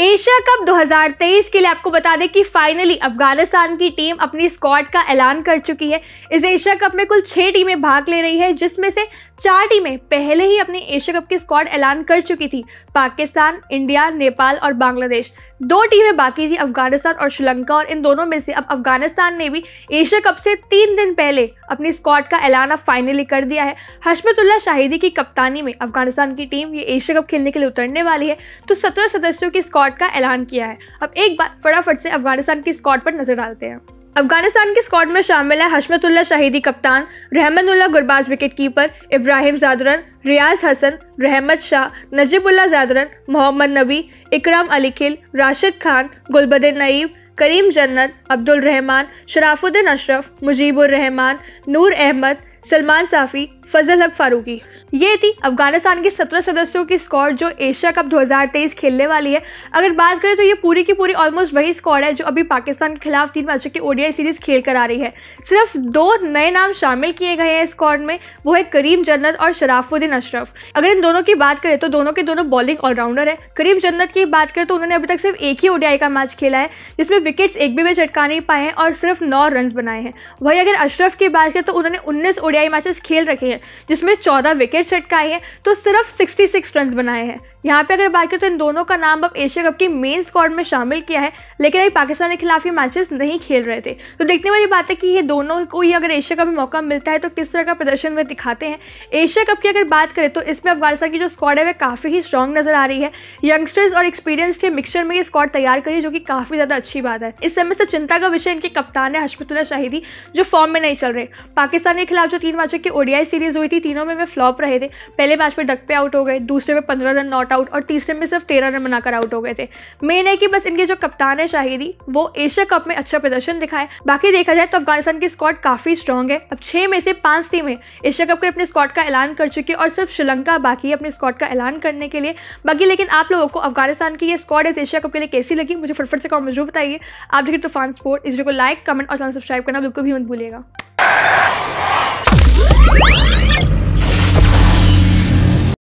Asia cup 2023 के लिए आपको बता दें कि फाइनली अफगानिस्तान की टीम अपनी स्क्वाड का ऐलान कर चुकी है इस एशिया कप में कुल छः टीमें भाग ले रही है जिसमें से चार टीमें पहले ही अपनी एशिया कप की स्क्वाड ऐलान कर चुकी थी पाकिस्तान इंडिया नेपाल और बांग्लादेश दो टीमें बाकी थी अफगानिस्तान और श्रीलंका और इन दोनों में से अब अफगानिस्तान ने भी एशिया कप से तीन दिन पहले अपनी स्क्वाड का ऐलान अब फाइनली कर दिया है हशमतुल्ला शाहिदी की कप्तानी में अफगानिस्तान की टीम ये एशिया कप खेलने के लिए उतरने वाली है तो सत्रह सदस्यों की स्क्वाड स्क्वाड का ऐलान किया है अब एक बार फटाफट से अफगानिस्तान की स्क्वाड पर नजर डालते हैं अफगानिस्तान के स्क्वाड में शामिल है हशमतुल्ला शहीदी कप्तान रहमतुल्ला गुरबाज विकेट कीपर इब्राहिम जादरन रियाज हसन रहमत शाह नजीबुल्ला जादरन मोहम्मद नबी इकराम अलीखिल राशिद खान गुलबदे नईब करीम जन्नत अब्दुल रहमान शराफुद्दीन अशरफ मुजीबुर रहमान नूर अहमद सलमान साफ़ी फजल हक फारूकी ये थी अफगानिस्तान के सत्रह सदस्यों की स्क्वाड जो एशिया कप 2023 खेलने वाली है अगर बात करें तो ये पूरी की पूरी ऑलमोस्ट वही स्कॉड है जो अभी पाकिस्तान के खिलाफ तीन मैचों की ओडीआई सीरीज खेल कर आ रही है सिर्फ दो नए नाम शामिल किए गए हैं स्क्वाड में वो है करीम जन्नत और शराफुद्दीन अशरफ अगर इन दोनों की बात करें तो दोनों के दोनों बॉलिंग ऑलराउंडर है करीम जन्नत की बात करें तो उन्होंने अभी तक सिर्फ एक ही ओडीआई का मैच खेला है जिसमें विकेट्स एक भी मैच अटका नहीं पाए हैं और सिर्फ नौ रन बनाए हैं वही अगर अशरफ की बात करें तो उन्होंने उन्नीस ओडीआई मैचेस खेल रखे हैं जिसमें चौदह विकेट आई है तो सिर्फ सिक्सटी सिक्स रन बनाए हैं यहाँ पे अगर बात करें तो इन दोनों का नाम अब एशिया कप की मेन स्क्वाड में शामिल किया है लेकिन अभी पाकिस्तान के खिलाफ ये मैचेस नहीं खेल रहे थे तो देखने वाली बात है कि ये दोनों को ही अगर एशिया कप में मौका मिलता है तो किस तरह का प्रदर्शन वे दिखाते हैं एशिया कप की अगर बात करें तो इसमें अफगानिस्तान की जो स्क्वाड है वह काफ़ी ही स्ट्रॉन्ग नजर आ रही है यंगस्टर्स और एक्सपीरियंस के मिक्सचर में ये स्क्वाड तैयार करी जो कि काफ़ी ज़्यादा अच्छी बात है इस समय से चिंता का विषय इनके कप्तान है हशमतुल्ला शाहिदी जो फॉर्म में नहीं चल रहे पाकिस्तान के खिलाफ जो तीन मैचों की ओडियाई सीरीज हुई थी तीनों में वे फ्लॉप रहे थे पहले मैच में डक पे आउट हो गए दूसरे में पंद्रह रन नॉट नॉट आउट और तीसरे में सिर्फ तेरह रन बनाकर आउट हो गए थे मेन है कि बस इनके जो कप्तान है शाहिदी वो एशिया कप में अच्छा प्रदर्शन दिखाए बाकी देखा जाए तो अफगानिस्तान की स्क्वाड काफी स्ट्रांग है अब छह में से पांच टीमें एशिया कप के अपने स्क्वाड का ऐलान कर चुकी है और सिर्फ श्रीलंका बाकी है अपने स्क्वाड का ऐलान करने के लिए बाकी लेकिन आप लोगों को अफगानिस्तान की ये स्क्वाड इस एशिया कप के लिए कैसी लगी मुझे फटफट से कॉमेंट जरूर बताइए आप देखिए तूफान स्पोर्ट इस वीडियो को लाइक कमेंट और सब्सक्राइब करना बिल्कुल भी मत भूलिएगा